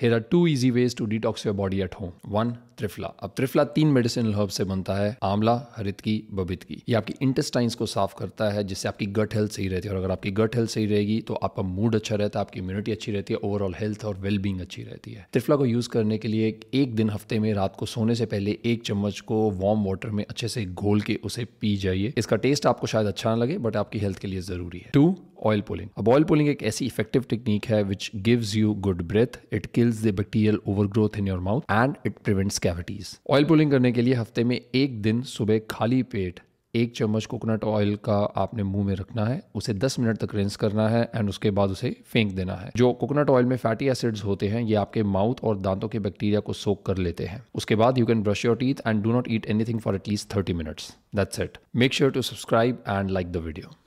Hair are two easy ways to detox your body at home one triphala अब त्रिफला तीन medicinal herb से बनता है आंवला हरित की बबित की ये आपकी इंटेस्टाइंस को साफ करता है जिससे आपकी गट हेल्थ सही रहती है और अगर आपकी गट हेल्थ सही रहेगी तो आपका मूड अच्छा रहता है आपकी इम्यूनिटी अच्छी रहती है ओवरऑल हेल्थ और वेलबींग अच्छी रहती है त्रिफला को यूज करने के लिए एक दिन हफ्ते में रात को सोने से पहले एक चम्मच को वार्म वाटर में अच्छे से घोल के उसे पी जाइए इसका टेस्ट आपको शायद अच्छा ना लगे बट आपकी हेल्थ के लिए जरूरी है टू ऑयल पुलिंग अब ऑयल पुलिंग एक ऐसी इफेक्टिव टेक्निक है which gives you good breath it kill kills the bacterial overgrowth in your mouth and it prevents cavities. Oil pulling करने के लिए हफ्ते में एक दिन सुबह खाली पेट एक चम्मच कोकोनट ऑयल का आपने मुंह में रखना है उसे 10 मिनट तक रिंस करना है एंड उसके बाद उसे फेंक देना है जो कोकोनट ऑयल में फैटी एसिड्स होते हैं ये आपके माउथ और दांतों के बैक्टीरिया को सोक कर लेते हैं उसके बाद you can brush your teeth and do not eat anything for at least thirty minutes that's it make sure to subscribe and like the video